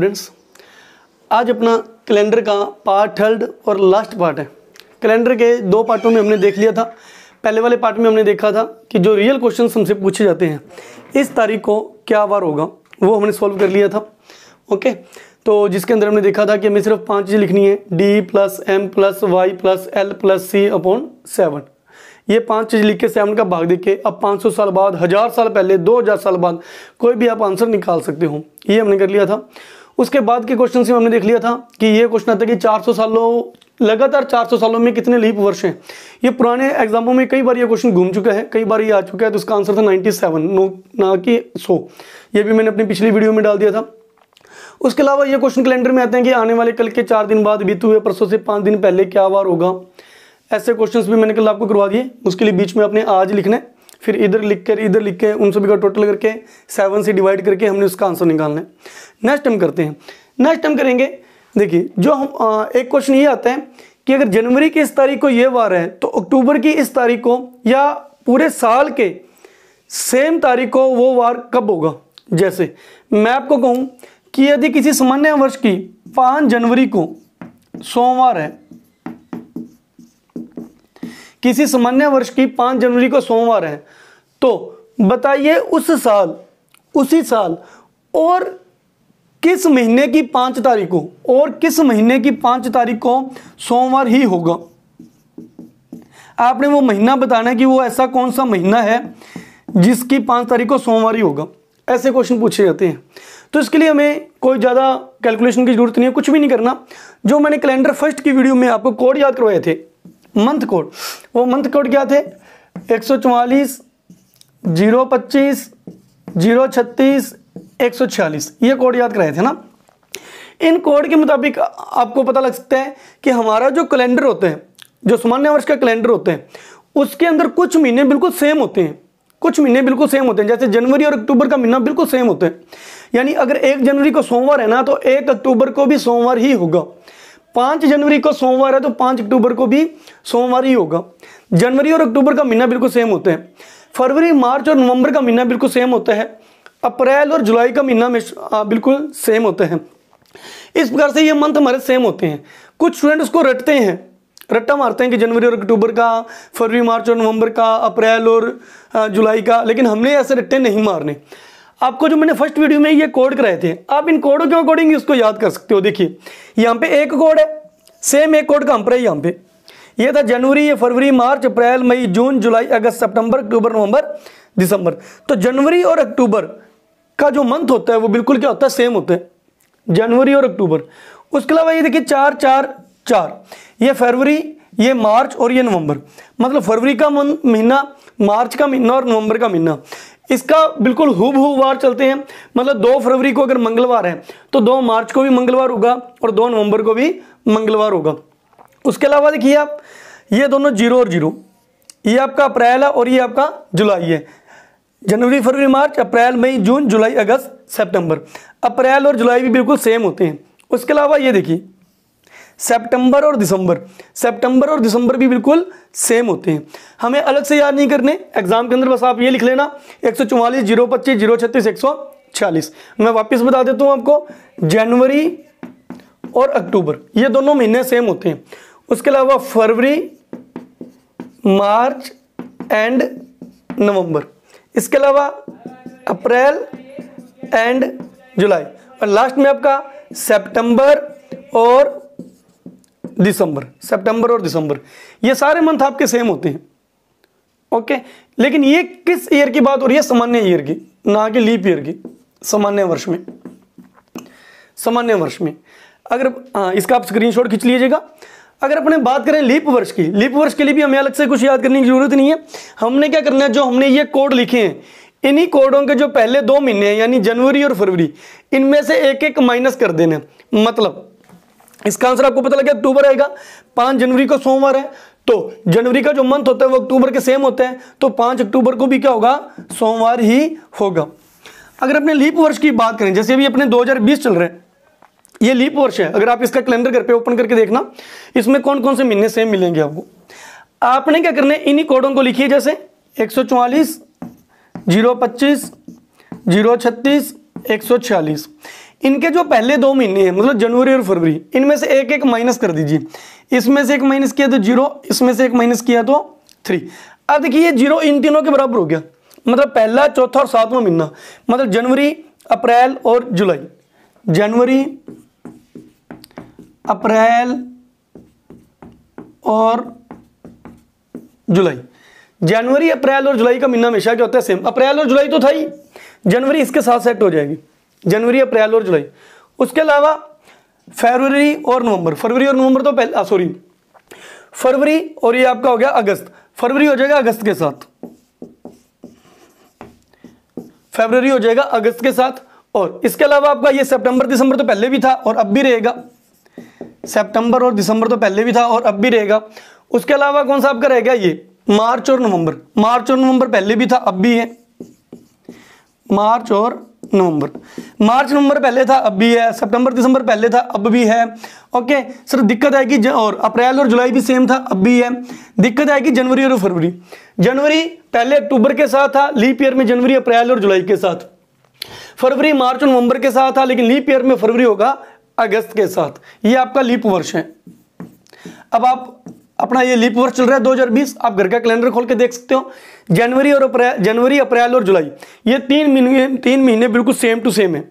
Students आज अपना calendar का पार्ट थर्ड और लास्ट पार्ट है कैलेंडर के दो पार्टों में हमने देख लिया था पहले वाले पार्ट में हमने देखा था कि जो रियल क्वेश्चन हमसे पूछे जाते हैं इस तारीख को क्या वार होगा वो हमने सॉल्व कर लिया था ओके तो जिसके अंदर हमने देखा था कि हमें सिर्फ पाँच चीज़ें लिखनी है D plus M plus Y plus L plus C upon seven ये पांच चीज़ लिख के सेवन का भाग देख के अब 500 साल बाद हज़ार साल पहले 2000 साल बाद कोई भी आप आंसर निकाल सकते हो ये हमने कर लिया था उसके बाद के क्वेश्चन से हमने देख लिया था कि ये क्वेश्चन आता है कि 400 सालों लगातार 400 सालों में कितने लीप वर्ष हैं ये पुराने एग्जामों में कई बार ये क्वेश्चन घूम चुका है कई बार ये आ चुका है तो उसका आंसर था 97 नो ना कि 100 ये भी मैंने अपनी पिछली वीडियो में डाल दिया था उसके अलावा ये क्वेश्चन कैलेंडर में आते हैं कि आने वाले कल के चार दिन बाद बीते हुए परसों से पाँच दिन पहले क्या वार होगा ऐसे क्वेश्चन भी मैंने कल आपको करवा दिए उसके लिए बीच में आपने आज लिखना है फिर इधर लिख कर इधर लिख के उन सभी का टोटल करके सेवन से डिवाइड करके हमने उसका आंसर निकालना है नेक्स्ट हम करते हैं नेक्स्ट हम करेंगे देखिए जो हम आ, एक क्वेश्चन ये आता है कि अगर जनवरी की इस तारीख को ये वार है तो अक्टूबर की इस तारीख को या पूरे साल के सेम तारीख को वो वार कब होगा जैसे मैं आपको कहूँ कि यदि किसी सामान्य वर्ष की पाँच जनवरी को सोमवार है किसी सामान्य वर्ष की पांच जनवरी को सोमवार है तो बताइए उस साल उसी साल और किस महीने की पांच तारीख को और किस महीने की पांच तारीख को सोमवार ही होगा आपने वो महीना बताना कि वो ऐसा कौन सा महीना है जिसकी पांच तारीख को सोमवार ही होगा ऐसे क्वेश्चन पूछे जाते हैं तो इसके लिए हमें कोई ज़्यादा कैलकुलेशन की जरूरत नहीं है कुछ भी नहीं करना जो मैंने कैलेंडर फर्स्ट की वीडियो में आपको कोड याद करवाए थे मंथ कोड वो मंथ कोड क्या थे एक सौ चवालीस जीरो पच्चीस जीरो छत्तीस एक सौ छियालीस ये कोड याद कराए थे ना इन कोड के मुताबिक आपको पता लग सकता है कि हमारा जो कैलेंडर होते हैं जो सामान्य वर्ष का कैलेंडर होते हैं उसके अंदर कुछ महीने बिल्कुल सेम होते हैं कुछ महीने बिल्कुल सेम होते हैं जैसे जनवरी और अक्टूबर का महीना बिल्कुल सेम होते हैं यानी अगर एक जनवरी को सोमवार है ना तो एक अक्टूबर को भी सोमवार ही होगा पाँच जनवरी को सोमवार है तो पांच अक्टूबर को भी सोमवार ही होगा जनवरी और अक्टूबर का महीना बिल्कुल सेम होते हैं फरवरी मार्च और नवंबर का महीना बिल्कुल सेम होता है अप्रैल और जुलाई का महीना बिल्कुल सेम होते हैं इस प्रकार से ये मंथ हमारे सेम होते हैं कुछ स्टूडेंट उसको रटते हैं रट्टा मारते हैं कि जनवरी और अक्टूबर का फरवरी मार्च और नवंबर का अप्रैल और जुलाई का लेकिन हमने ऐसे रट्टे नहीं मारने आपको जो मैंने फर्स्ट वीडियो में ये कोड कराए थे आप इन कोडों के अकॉर्डिंग इसको याद कर सकते हो देखिए यहाँ पे एक कोड है सेम एक कोड का पर है यहाँ पे ये था जनवरी ये फरवरी मार्च अप्रैल मई जून जुलाई अगस्त सितंबर अक्टूबर नवंबर दिसंबर तो जनवरी और अक्टूबर का जो मंथ होता है वो बिल्कुल क्या होता है सेम होता है जनवरी और अक्टूबर उसके अलावा ये देखिए चार चार चार ये फरवरी ये मार्च और ये नवंबर मतलब फरवरी का महीना मार्च का महीना और नवंबर का महीना इसका बिल्कुल हुब हु वार चलते हैं मतलब दो फरवरी को अगर मंगलवार है तो दो मार्च को भी मंगलवार होगा और दो नवंबर को भी मंगलवार होगा उसके अलावा देखिए आप ये दोनों जीरो और जीरो ये आपका अप्रैल है और ये आपका जुलाई है जनवरी फरवरी मार्च अप्रैल मई जून जुलाई अगस्त सेप्टेम्बर अप्रैल और जुलाई भी बिल्कुल सेम होते हैं उसके अलावा ये देखिए सितंबर और दिसंबर सितंबर और दिसंबर भी बिल्कुल सेम होते हैं हमें अलग से याद नहीं करने एग्जाम के अंदर बस आप ये लिख लेना एक सौ चौवालीस जीरो पच्चीस जीरो छत्तीस एक सौ छियालीस मैं वापस बता देता हूँ आपको जनवरी और अक्टूबर ये दोनों महीने सेम होते हैं उसके अलावा फरवरी मार्च एंड नवंबर इसके अलावा अप्रैल एंड जुलाई और लास्ट में आपका सितंबर और दिसंबर सितंबर और दिसंबर ये सारे मंथ आपके सेम होते हैं ओके लेकिन ये किस ईयर की बात हो रही है सामान्य ईयर की ना कि लीप ईयर की सामान्य वर्ष में सामान्य वर्ष में अगर आ, इसका आप स्क्रीनशॉट खींच लीजिएगा अगर अपने बात करें लीप वर्ष की लीप वर्ष के लिए भी हमें अलग से कुछ याद करने की जरूरत नहीं है हमने क्या करना है जो हमने ये कोड लिखे हैं इन्हीं कोडों के जो पहले दो महीने हैं यानी जनवरी और फरवरी इनमें से एक एक माइनस कर देना मतलब इसका आंसर आपको पता लगे अक्टूबर आएगा पांच जनवरी को सोमवार है तो जनवरी का जो मंथ होता है वो अक्टूबर के सेम होते हैं तो पांच अक्टूबर को भी क्या होगा सोमवार ही होगा अगर अपने लीप वर्ष की बात करें जैसे अभी अपने 2020 चल रहे हैं ये लीप वर्ष है अगर आप इसका कैलेंडर घर पे ओपन करके देखना इसमें कौन कौन से महीने सेम मिलेंगे आपको आपने क्या करना है इन्हीं कोडों को लिखिए जैसे एक सौ चौवालीस जीरो पच्चीस जीरो छत्तीस एक सौ छियालीस इनके जो पहले दो महीने हैं मतलब जनवरी और फरवरी इनमें से एक एक माइनस कर दीजिए इसमें से एक माइनस किया तो जीरो इसमें से एक माइनस किया तो थ्री अब देखिए ये जीरो इन तीनों के बराबर हो गया मतलब पहला चौथा और सातवां महीना मतलब जनवरी अप्रैल और जुलाई जनवरी अप्रैल और जुलाई जनवरी अप्रैल और जुलाई का महीना हमेशा क्या होता है सेम अप्रैल और जुलाई तो था ही जनवरी इसके साथ सेट हो जाएगी जनवरी अप्रैल और जुलाई उसके अलावा फरवरी और नवंबर फरवरी और नवंबर तो पहले सॉरी फरवरी और ये आपका हो गया अगस्त फरवरी हो जाएगा अगस्त के साथ फरवरी हो जाएगा अगस्त के साथ और इसके अलावा आपका ये सितंबर दिसंबर तो पहले भी था और अब भी रहेगा सितंबर और दिसंबर तो पहले भी था और अब भी रहेगा उसके अलावा कौन सा आपका रहेगा ये मार्च और नवंबर मार्च और नवंबर पहले भी था अब भी है मार्च और नवंबर मार्च नवंबर पहले था अब भी है सितंबर दिसंबर पहले था अब भी है ओके सर दिक्कत है कि और अप्रैल और जुलाई भी सेम था अब भी है दिक्कत है कि जनवरी और फरवरी जनवरी पहले अक्टूबर के साथ था लीप ईयर में जनवरी अप्रैल और जुलाई के साथ फरवरी मार्च और नवंबर के साथ था लेकिन लीप ईयर में फरवरी होगा अगस्त के साथ ये आपका लीप वर्ष है अब आप अपना ये लीप वर्ष चल रहा है 2020 आप घर का कैलेंडर खोल के देख सकते हो जनवरी और अप्रैल जनवरी अप्रैल और जुलाई ये तीन महीने तीन महीने बिल्कुल सेम टू सेम है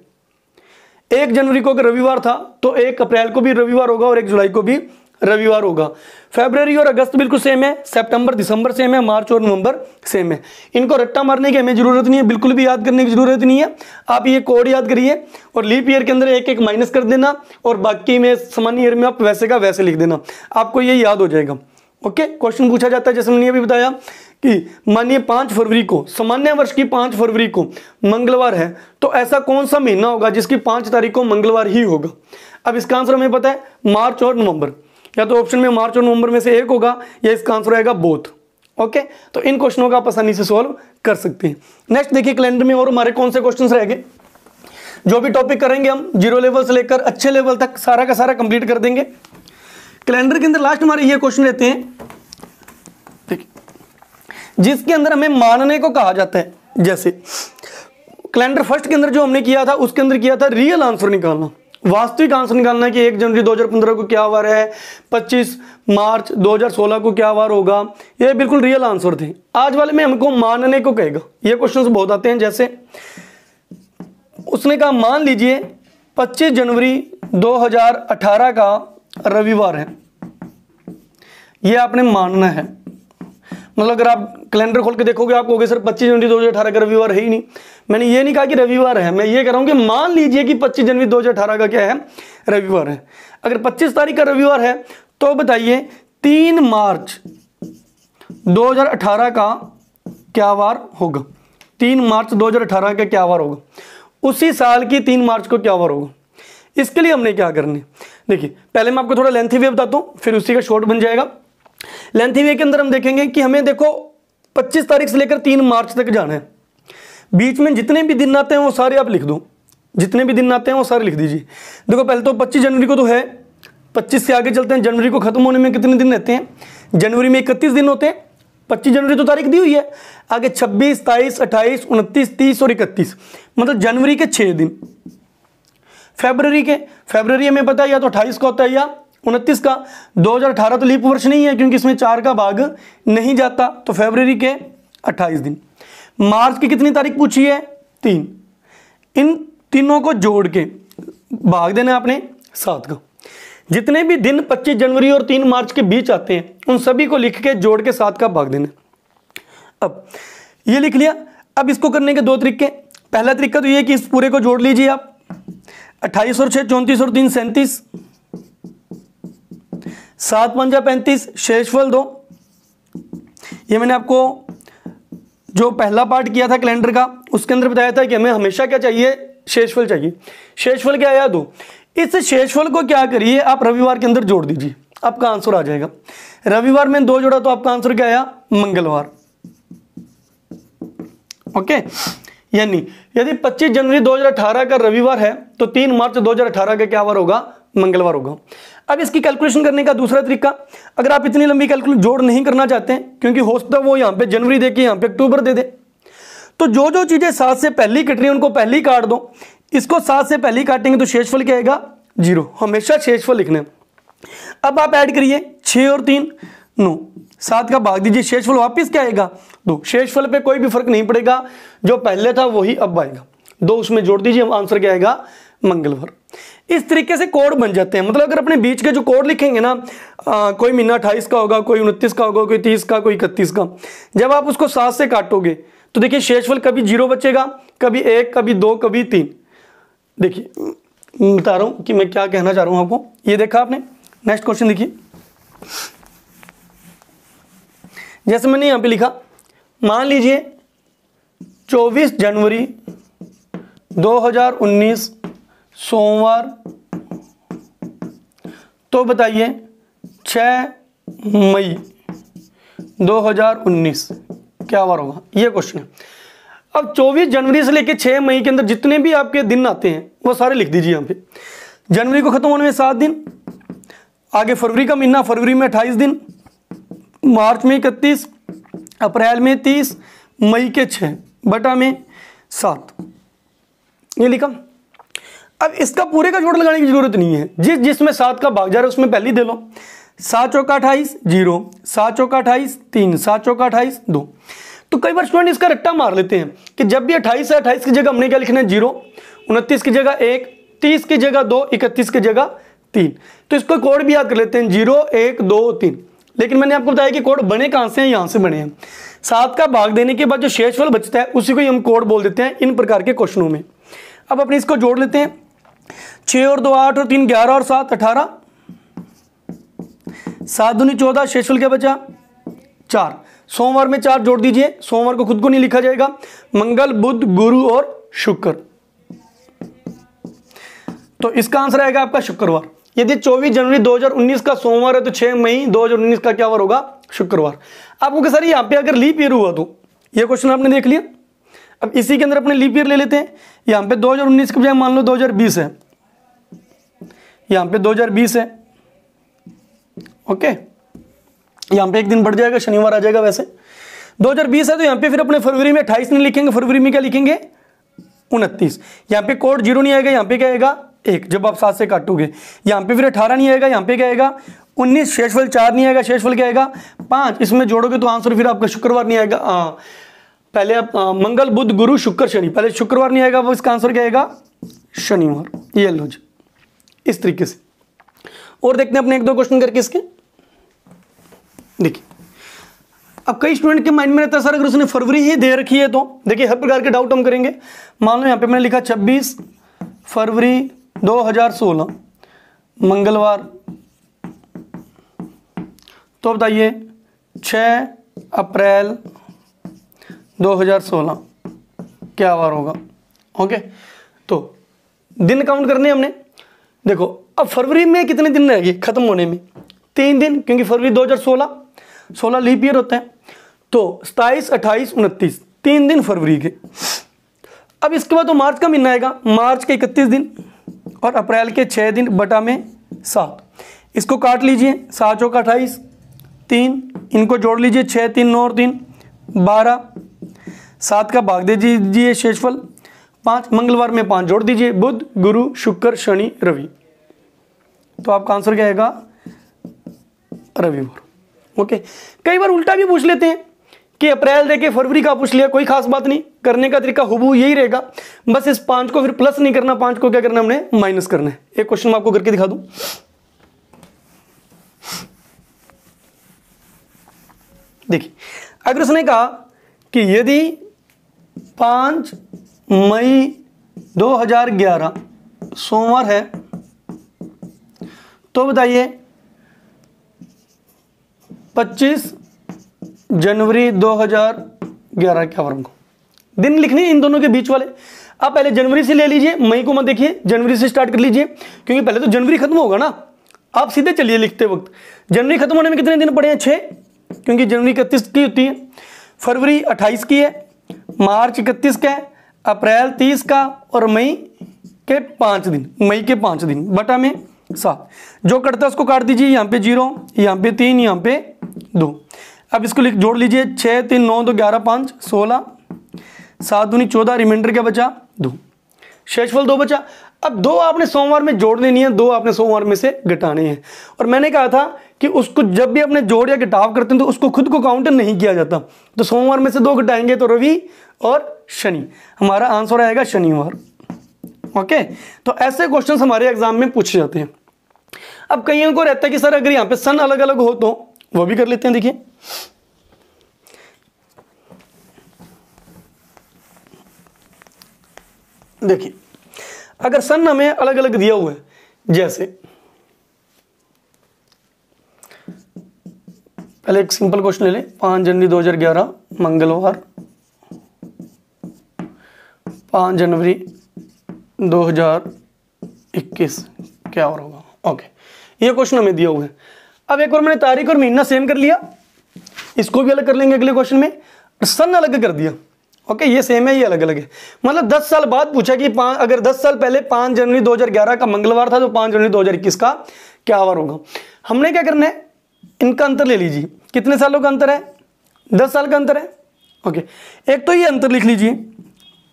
एक जनवरी को अगर रविवार था तो एक अप्रैल को भी रविवार होगा और एक जुलाई को भी रविवार होगा फेबररी और अगस्त बिल्कुल सेम है सितंबर दिसंबर सेम है मार्च और नवंबर सेम है इनको रट्टा मारने की हमें जरूरत नहीं है बिल्कुल भी याद करने की जरूरत नहीं है आप ये कोड याद करिए और लीप ईयर के अंदर एक एक माइनस कर देना और बाकी में सामान्य ईयर में आप वैसे का वैसे लिख देना आपको ये याद हो जाएगा ओके क्वेश्चन पूछा जाता है जैसे मैंने अभी बताया कि मानिए पांच फरवरी को सामान्य वर्ष की पांच फरवरी को मंगलवार है तो ऐसा कौन सा महीना होगा जिसकी पांच तारीख को मंगलवार ही होगा अब इसका आंसर हमें पता है मार्च और नवंबर या तो ऑप्शन में मार्च और नवंबर में से एक होगा या इसका आंसर आएगा बोथ ओके तो इन क्वेश्चनों का आप आसानी से सॉल्व कर सकते हैं नेक्स्ट देखिए कैलेंडर में और हमारे कौन से क्वेश्चन रहेंगे जो भी टॉपिक करेंगे हम जीरो लेवल से लेकर अच्छे लेवल तक सारा का सारा कंप्लीट कर देंगे कैलेंडर के अंदर लास्ट हमारे ये क्वेश्चन रहते हैं जिसके अंदर हमें मानने को कहा जाता है जैसे कैलेंडर फर्स्ट के अंदर जो हमने किया था उसके अंदर किया था रियल आंसर निकालना वास्तविक आंसर निकालना है कि एक जनवरी 2015 को क्या वार है 25 मार्च 2016 को क्या वार होगा ये बिल्कुल रियल आंसर थे आज वाले में हमको मानने को कहेगा ये क्वेश्चन बहुत आते हैं जैसे उसने कहा मान लीजिए 25 जनवरी 2018 का रविवार है ये आपने मानना है मतलब अगर आप कैलेंडर खोल के देखोगे आप कहोगे सर 25 जनवरी 2018 का रविवार है ही नहीं मैंने ये नहीं कहा कि रविवार है मैं ये कह रहा हूँ कि मान लीजिए कि 25 जनवरी 2018 का क्या है रविवार है अगर 25 तारीख का रविवार है तो बताइए 3 मार्च 2018 का क्या वार होगा 3 मार्च 2018 का क्या वार होगा उसी साल की तीन मार्च को क्या वार होगा इसके लिए हमने क्या करना है देखिए पहले मैं आपको थोड़ा लेंथी वे बताता हूँ फिर उसी का शॉर्ट बन जाएगा लेंथी वे के अंदर हम देखेंगे कि हमें देखो पच्चीस तारीख से लेकर तीन मार्च तक जाना है बीच में जितने भी दिन आते हैं वो सारे आप लिख दो जितने भी दिन आते हैं वो सारे लिख दीजिए देखो पहले तो पच्चीस जनवरी को तो है पच्चीस से आगे चलते हैं जनवरी को खत्म होने में कितने दिन रहते हैं जनवरी में इकतीस दिन होते हैं पच्चीस जनवरी तो तारीख दी हुई है आगे छब्बीस सताईस अट्ठाईस उनतीस तीस और इकतीस मतलब जनवरी के छः दिन फेबररी के फेबररी हमें पता है या तो अट्ठाईस का होता है या उनतीस का 2018 तो लीप वर्ष नहीं है क्योंकि इसमें चार का भाग नहीं जाता तो फेबररी के 28 दिन मार्च की कितनी तारीख पूछी है तीन इन तीनों को जोड़ के भाग देना आपने सात का जितने भी दिन 25 जनवरी और 3 मार्च के बीच आते हैं उन सभी को लिख के जोड़ के साथ का भाग देना अब ये लिख लिया अब इसको करने के दो तरीके पहला तरीका तो ये कि इस पूरे को जोड़ लीजिए आप अट्ठाईस और छः चौंतीस और तीन सैंतीस सात पंजा पैंतीस शेषफल दो ये मैंने आपको जो पहला पार्ट किया था कैलेंडर का उसके अंदर बताया था कि हमें हमेशा क्या चाहिए शेषफल चाहिए शेषफल क्या आया दो इस शेषफल को क्या करिए आप रविवार के अंदर जोड़ दीजिए आपका आंसर आ जाएगा रविवार में दो जोड़ा तो आपका आंसर क्या आया मंगलवार ओके यानी यदि 25 जनवरी 2018 का रविवार है तो 3 मार्च 2018 का क्या वार होगा मंगलवार होगा अब इसकी कैलकुलेशन करने का दूसरा तरीका अगर आप इतनी लंबी कैलकुलेशन जोड़ नहीं करना चाहते हैं क्योंकि हो सकता है वो यहाँ पे जनवरी दे के यहाँ पे अक्टूबर दे दे तो जो जो चीज़ें सात से पहली कट रही हैं उनको पहली काट दो इसको सात से पहली काटेंगे तो शेषफल क्या आएगा जीरो हमेशा शेषफल लिखना अब आप ऐड करिए छः और तीन नौ सात का भाग दीजिए शेषफल वापस क्या आएगा दो शेषफल पर कोई भी फर्क नहीं पड़ेगा जो पहले था वही अब आएगा दो उसमें जोड़ दीजिए आंसर क्या आएगा मंगलवार इस तरीके से कोड बन जाते हैं मतलब अगर अपने बीच के जो कोड लिखेंगे ना आ, कोई महीना अट्ठाईस का होगा कोई उनतीस का होगा कोई तीस का कोई इकतीस का जब आप उसको सात से काटोगे तो देखिए शेषफल कभी जीरो बचेगा कभी एक कभी दो कभी तीन देखिए बता रहा हूँ कि मैं क्या कहना चाह रहा हूँ आपको ये देखा आपने नेक्स्ट क्वेश्चन देखिए जैसे मैंने यहाँ पे लिखा मान लीजिए 24 जनवरी 2019 सोमवार तो बताइए 6 मई 2019 क्या बार होगा ये क्वेश्चन है अब 24 जनवरी से लेकर 6 मई के अंदर जितने भी आपके दिन आते हैं वो सारे लिख दीजिए यहाँ पे जनवरी को खत्म होने में सात दिन आगे फरवरी का महीना फरवरी में 28 दिन मार्च में इकतीस अप्रैल में तीस मई के छः बटा में सात ये लिखा अब इसका पूरे का जोड़ लगाने की जरूरत नहीं है जिस जिसमें सात का भाग जा रहा है उसमें पहले दे लो सात चौका अट्ठाईस जीरो सात चौका अट्ठाईस तीन सात चौका अट्ठाईस दो तो कई बार स्टूडेंट इसका रट्टा मार लेते हैं कि जब भी अट्ठाईस है अट्ठाईस की जगह हमने क्या लिखना है जीरो उनतीस की जगह एक तीस की जगह दो इकतीस की जगह तीन तो इसको कोड भी याद कर लेते हैं जीरो एक दो तीन लेकिन मैंने आपको बताया कि कोड बने कहाँ से हैं यहाँ से बने हैं सात का भाग देने के बाद जो शेषफल बचता है उसी को ही हम कोड बोल देते हैं इन प्रकार के क्वेश्चनों में अब अपने इसको जोड़ लेते हैं छ और दो आठ और तीन ग्यारह और सात अठारह सात दूनी चौदह शेषुल क्या बचा चार सोमवार में चार जोड़ दीजिए सोमवार को खुद को नहीं लिखा जाएगा मंगल बुध गुरु और शुक्र तो इसका आंसर आएगा आपका शुक्रवार यदि 24 जनवरी 2019 का सोमवार है तो 6 मई 2019 का क्या वार होगा शुक्रवार आपको क्या सर यहां पे अगर लीप ईयर हुआ तो ये क्वेश्चन आपने देख लिया अब इसी के अंदर अपने लीप ईयर ले लेते हैं यहां पे 2019 के बजाय मान लो 2020 है यहां पे 2020 है ओके यहां पे एक दिन बढ़ जाएगा शनिवार आ जाएगा वैसे 2020 है तो यहां पे फिर अपने फरवरी में 28 नहीं लिखेंगे फरवरी में क्या लिखेंगे उनतीस यहां पे कोड जीरो नहीं आएगा यहां पे क्या आएगा एक जब आप सात से काटोगे यहां पे फिर अठारह नहीं आएगा यहाँ पे क्या आएगा उन्नीस शेषफल चार नहीं आएगा शेषफल क्या आएगा पांच इसमें जोड़ोगे तो आंसर फिर आपका शुक्रवार नहीं आएगा आ, हाँ। पहले आप आ, हाँ, मंगल बुद्ध गुरु शुक्र शनि पहले शुक्रवार नहीं आएगा वो इसका आंसर क्या आएगा शनिवार ये लो जी इस तरीके से और देखते हैं अपने एक दो क्वेश्चन करके इसके देखिए अब कई स्टूडेंट के माइंड में रहता है सर अगर उसने फरवरी ही दे रखी है तो देखिए हर प्रकार के डाउट हम करेंगे मान लो यहाँ पे मैंने लिखा 26 फरवरी 2016 मंगलवार तो बताइए 6 अप्रैल 2016 क्या वार होगा ओके तो दिन काउंट करने हमने देखो अब फरवरी में कितने दिन रहेगी ख़त्म होने में तीन दिन क्योंकि फरवरी 2016 16 लीप ईयर होता है तो सताईस अट्ठाईस उनतीस तीन दिन फरवरी के अब इसके बाद तो मार्च का महीना आएगा मार्च के इकतीस दिन और अप्रैल के छः दिन बटा में सात इसको काट लीजिए सात चौका अट्ठाईस तीन इनको जोड़ लीजिए छः तीन नौ और तीन बारह सात का भाग दे दीजिए शेषफल पांच मंगलवार में पांच जोड़ दीजिए बुध गुरु शुक्र शनि रवि तो आपका आंसर क्या आएगा रविवार ओके कई बार उल्टा भी पूछ लेते हैं कि अप्रैल देखे फरवरी का पूछ लिया कोई खास बात नहीं करने का तरीका हुबू यही रहेगा बस इस पांच को फिर प्लस नहीं करना पांच को क्या करना हमने माइनस करना है एक क्वेश्चन आपको करके दिखा दू देखिए अगर उसने कहा कि यदि पांच मई 2011 सोमवार है तो बताइए 25 जनवरी 2011 क्या वर्म को दिन लिखने इन दोनों के बीच वाले आप पहले जनवरी से ले लीजिए मई को मत देखिए जनवरी से स्टार्ट कर लीजिए क्योंकि पहले तो जनवरी खत्म होगा ना आप सीधे चलिए लिखते वक्त जनवरी खत्म होने में कितने दिन पड़े हैं छः क्योंकि जनवरी इकतीस की होती है फरवरी अट्ठाईस की है मार्च इकतीस का है अप्रैल तीस का और मई के पांच दिन मई के पांच दिन बटा में सात जो कटता है उसको काट दीजिए यहाँ पे जीरो यहाँ पे तीन यहाँ पे दो अब इसको लिख जोड़ लीजिए छः तीन नौ दो ग्यारह पाँच सोलह सात दूनी चौदह रिमाइंडर क्या बचा दो शेषफल दो बचा अब दो आपने सोमवार में जोड़ने नहीं है दो आपने सोमवार में से घटाने हैं और मैंने कहा था कि उसको जब भी अपने जोड़ या घटाव करते हैं तो उसको खुद को काउंट नहीं किया जाता तो सोमवार में से दो घटाएंगे तो रवि और शनि हमारा आंसर आएगा शनिवार ओके तो ऐसे क्वेश्चन हमारे एग्जाम में पूछे जाते हैं अब कईयों को रहता है कि सर अगर यहां पर सन अलग अलग हो तो वह भी कर लेते हैं देखिए देखिए अगर सन हमें अलग अलग दिया हुआ है जैसे पहले एक सिंपल क्वेश्चन ले लें पांच जनवरी 2011 मंगलवार पांच जनवरी 2021 क्या और होगा ओके ये क्वेश्चन हमें दिया हुआ है अब एक बार मैंने तारीख और महीना सेम कर लिया इसको भी अलग कर लेंगे अगले क्वेश्चन में सन अलग कर दिया ओके ये सेम है ये अलग अलग है मतलब 10 साल बाद पूछा कि अगर 10 साल पहले 5 जनवरी 2011 का मंगलवार था तो 5 जनवरी 2021 का क्या वार होगा हमने क्या करना है इनका अंतर ले लीजिए कितने सालों का अंतर है दस साल का अंतर है ओके एक तो ये अंतर लिख लीजिए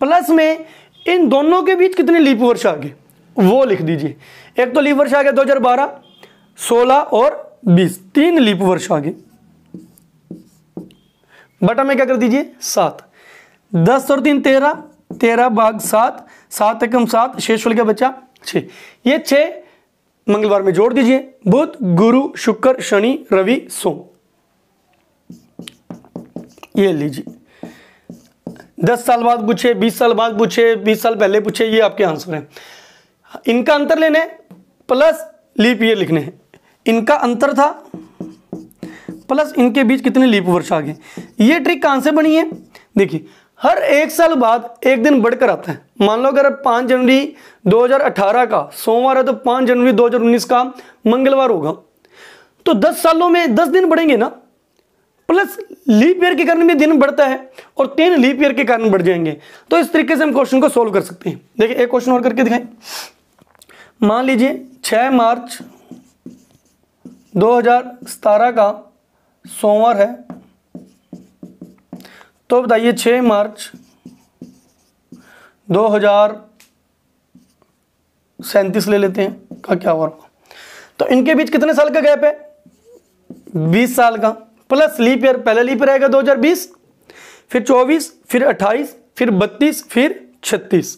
प्लस में इन दोनों के बीच कितने लीप वर्ष आ गए वो लिख दीजिए एक तो लीप वर्ष आ गया 2012, 16 और 20 तीन लीप वर्ष आ गए बटा में क्या कर दीजिए सात दस और तीन तेरह तेरह भाग सात सात एकम सात शेष क्या बचा छे ये छे मंगलवार में जोड़ दीजिए बुध गुरु शुक्र शनि रवि सोम ये लीजिए दस साल बाद पूछे बीस साल बाद पूछे बीस साल पहले पूछे ये आपके आंसर हैं इनका अंतर लेने प्लस लीप ये लिखने हैं इनका अंतर था प्लस इनके बीच कितने लीप वर्ष आ गए ये ट्रिक कहां से बनी है देखिए हर एक साल बाद एक दिन बढ़कर आता है मान लो अगर पांच जनवरी 2018 का सोमवार है तो पाँच जनवरी 2019 का मंगलवार होगा तो दस सालों में दस दिन बढ़ेंगे ना प्लस लीप ईयर के कारण भी दिन बढ़ता है और तीन लीप ईयर के कारण बढ़ जाएंगे तो इस तरीके से हम क्वेश्चन को सोल्व कर सकते हैं देखिए एक क्वेश्चन और करके दिखाएं मान लीजिए 6 मार्च 2017 का सोमवार है तो बताइए 6 मार्च दो हजार सैंतीस ले लेते हैं का क्या हुआ तो इनके बीच कितने साल का गैप है 20 साल का प्लस लीप ईयर पहला लीप ईयर आएगा 2020 फिर 24 फिर 28 फिर 32 फिर 36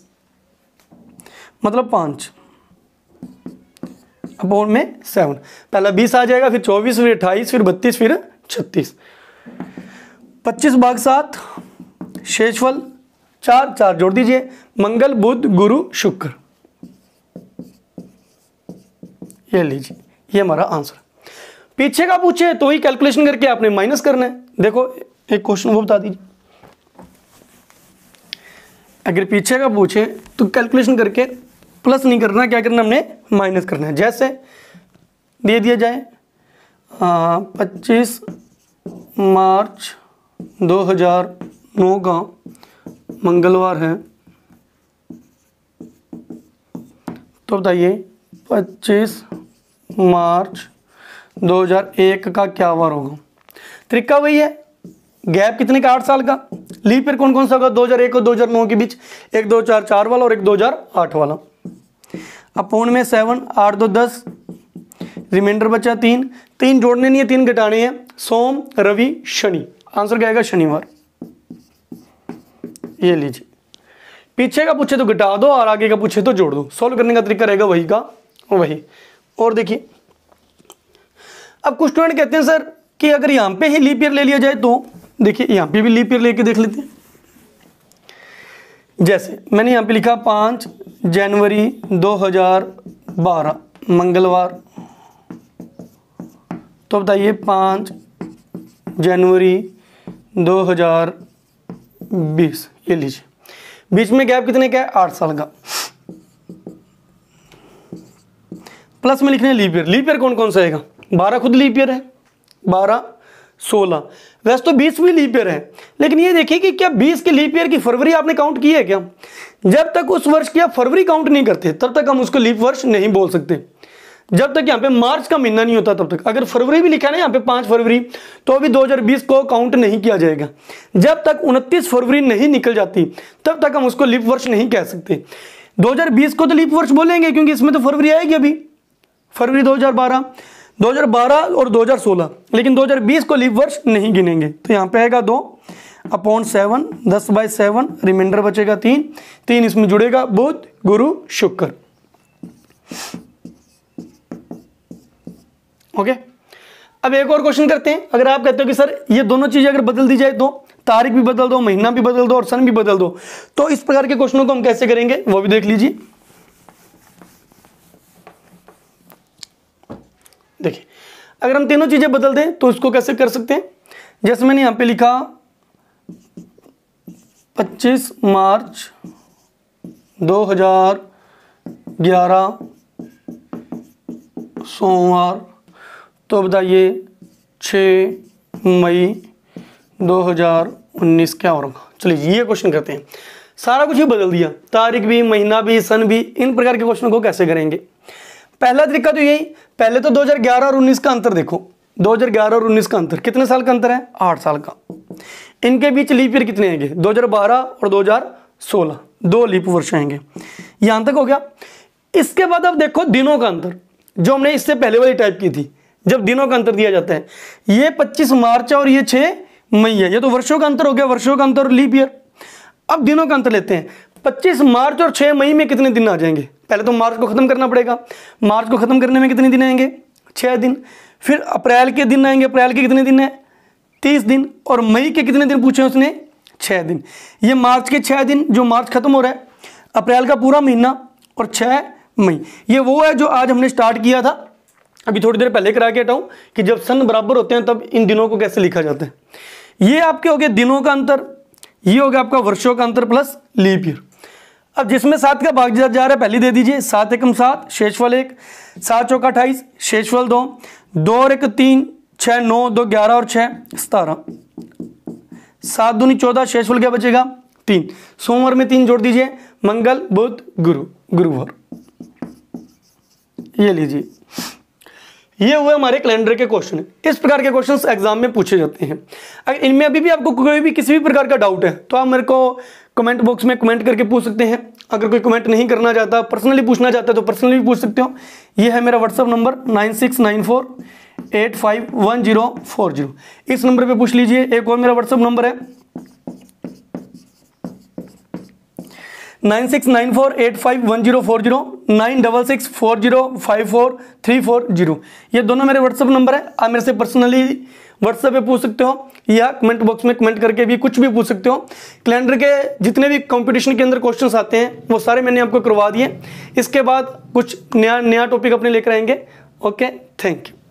मतलब पांच अब और में सेवन पहला बीस आ जाएगा फिर चौबीस फिर अट्ठाईस फिर बत्तीस फिर छत्तीस पच्चीस भाग सात शेषफल चार चार जोड़ दीजिए मंगल बुध गुरु शुक्र ये लीजिए ये हमारा आंसर पीछे का पूछे तो ही कैलकुलेशन करके आपने माइनस करना है देखो एक क्वेश्चन वो बता दीजिए अगर पीछे का पूछे तो कैलकुलेशन करके प्लस नहीं करना क्या करना हमने माइनस करना है जैसे दे दिया जाए पच्चीस मार्च 2009 का मंगलवार है तो बताइए 25 मार्च 2001 का क्या वार होगा तरीका वही है गैप कितने का आठ साल का ली फिर कौन कौन सा होगा 2001 और 2009 के बीच एक दो चार चार वाला और एक दो हजार आठ वाला अपोन में सेवन आठ दो दस रिमाइंडर बचा तीन तीन जोड़ने नहीं है तीन घटाने हैं सोम रवि शनि आंसर क्या आएगा शनिवार ये लीजिए पीछे का पूछे तो घटा दो और आगे का पूछे तो जोड़ दो सॉल्व करने का तरीका रहेगा वही का वही और देखिए अब कुछ स्टूडेंट कहते हैं सर कि अगर यहां पे ही लीप ईयर ले लिया जाए तो देखिए यहां पे भी लीप ईयर लेके देख लेते हैं जैसे मैंने यहां पे लिखा पांच जनवरी 2012 मंगलवार तो बताइए पांच जनवरी 2020 ये लीजिए बीच में गैप कितने का है आठ साल का प्लस में लिखने लीपियर लीपियर कौन कौन सा आएगा बारह खुद लीपियर है बारह सोलह वैसे तो बीस भी लीपियर है लेकिन ये देखिए कि क्या बीस के लीपियर की फरवरी आपने काउंट की है क्या जब तक उस वर्ष की आप फरवरी काउंट नहीं करते तब तक हम उसको लीप वर्ष नहीं बोल सकते जब तक यहाँ पे मार्च का महीना नहीं होता तब तक अगर फरवरी भी लिखा ना यहाँ पे पाँच फरवरी तो अभी 2020 को काउंट नहीं किया जाएगा जब तक 29 फरवरी नहीं निकल जाती तब तक हम उसको लिप वर्ष नहीं कह सकते 2020 को तो लिप वर्ष बोलेंगे क्योंकि इसमें तो फरवरी आएगी अभी फरवरी 2012 2012 और 2016 लेकिन 2020 को लिप वर्ष नहीं गिनेंगे तो यहाँ पे आएगा दो अपॉन सेवन दस बाय सेवन रिमाइंडर बचेगा तीन तीन इसमें जुड़ेगा बुध गुरु शुक्र ओके अब एक और क्वेश्चन करते हैं अगर आप कहते हो कि सर ये दोनों चीज़ें अगर बदल दी जाए तो तारीख भी बदल दो महीना भी बदल दो और सन भी बदल दो तो इस प्रकार के क्वेश्चनों को हम कैसे करेंगे वो भी देख लीजिए देखिए अगर हम तीनों चीज़ें बदल दें तो इसको कैसे कर सकते हैं जैसे मैंने यहां पे लिखा 25 मार्च 2011 सोमवार तो बताइए छ मई 2019 क्या हो रहा चलिए ये क्वेश्चन करते हैं सारा कुछ ही बदल दिया तारीख भी महीना भी सन भी इन प्रकार के क्वेश्चन को कैसे करेंगे पहला तरीका तो यही पहले तो 2011 और 19 का अंतर देखो 2011 और 19 का अंतर कितने साल का अंतर है आठ साल का इनके बीच लीप ईयर कितने आएंगे 2012 और 2016 दो लीप वर्ष आएंगे यहां तक हो गया इसके बाद अब देखो दिनों का अंतर जो हमने इससे पहले वाली टाइप की थी जब दिनों का अंतर दिया जाता है ये पच्चीस मार्च और ये छः मई है ये तो वर्षों का अंतर हो गया वर्षों का अंतर लीप ईयर अब दिनों का अंतर लेते हैं 25 मार्च और 6 मई में कितने दिन आ जाएंगे पहले तो मार्च को ख़त्म करना पड़ेगा मार्च को ख़त्म करने में कितने दिन आएंगे छः दिन फिर अप्रैल के दिन आएंगे अप्रैल के कितने दिन है तीस दिन और मई के कितने दिन पूछे उसने छः दिन ये मार्च के छः दिन जो मार्च ख़त्म हो रहा है अप्रैल का पूरा महीना और छः मई ये वो है जो आज हमने स्टार्ट किया था अभी थोड़ी देर पहले करा के हटाऊँ कि जब सन बराबर होते हैं तब इन दिनों को कैसे लिखा जाता है ये आपके हो गए दिनों का अंतर ये हो गया आपका वर्षों का अंतर प्लस लीप ईयर अब जिसमें सात का भाग जा रहा है पहली दे दीजिए सात एकम सात शेषफल एक सात चौका अट्ठाईस शेषफल दो दो और एक तीन छः नौ दो ग्यारह और छः सतारह सात दूनी चौदह शेषफल क्या बचेगा तीन सोमवार में तीन जोड़ दीजिए मंगल बुध गुरु गुरुवार ये लीजिए ये हुए हमारे कैलेंडर के क्वेश्चन इस प्रकार के क्वेश्चंस एग्जाम में पूछे जाते हैं अगर इनमें अभी भी आपको कोई भी किसी भी प्रकार का डाउट है तो आप मेरे को कमेंट बॉक्स में कमेंट करके पूछ सकते हैं अगर कोई कमेंट नहीं करना चाहता पर्सनली पूछना चाहता है तो पर्सनली भी पूछ सकते हो ये है मेरा WhatsApp number nine six nine four eight five one zero four zero इस नंबर पर पूछ लीजिए एक और मेरा व्हाट्सअप नंबर है nine six nine four eight five one zero four zero nine double six four zero five four three four zero ये दोनों मेरे व्हाट्सअप नंबर है आप मेरे से पर्सनली व्हाट्सएप पे पूछ सकते हो या कमेंट बॉक्स में कमेंट करके भी कुछ भी पूछ सकते हो कैलेंडर के जितने भी कंपटीशन के अंदर क्वेश्चंस आते हैं वो सारे मैंने आपको करवा दिए इसके बाद कुछ नया नया टॉपिक अपने लेकर आएंगे ओके थैंक यू